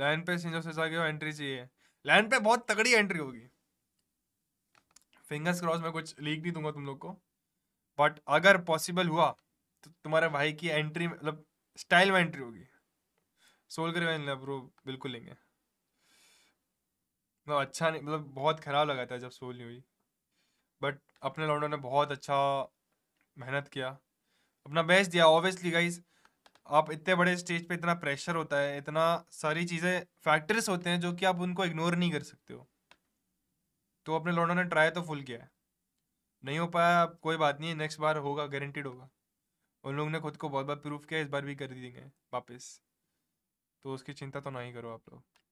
land पे सिंजो से आगे एंट्री चाहिए लैंड पे बहुत तगड़ी एंट्री होगी फिंगर्स क्रॉस में कुछ लीक नहीं दूंगा तुम लोग को बट अगर पॉसिबल हुआ तो तुम्हारे भाई की एंट्री मतलब स्टाइल में एंट्री होगी सोल कर ब्रो बिल्कुल लेंगे मतलब अच्छा नहीं मतलब बहुत ख़राब लगा था जब सोल नहीं हुई बट अपने लॉन्डो ने बहुत अच्छा मेहनत किया अपना बेस्ट दिया ऑब्वियसली गाइज आप इतने बड़े स्टेज पे इतना प्रेशर होता है इतना सारी चीज़ें फैक्टर्स होते हैं जो कि आप उनको इग्नोर नहीं कर सकते हो तो अपने लोगों ने ट्राई तो फुल किया है नहीं हो पाया अब कोई बात नहीं है नेक्स्ट बार होगा गारंटीड होगा उन लोगों ने खुद को बहुत बार प्रूफ किया इस बार भी कर देंगे वापस तो उसकी चिंता तो ना ही करो आप लोग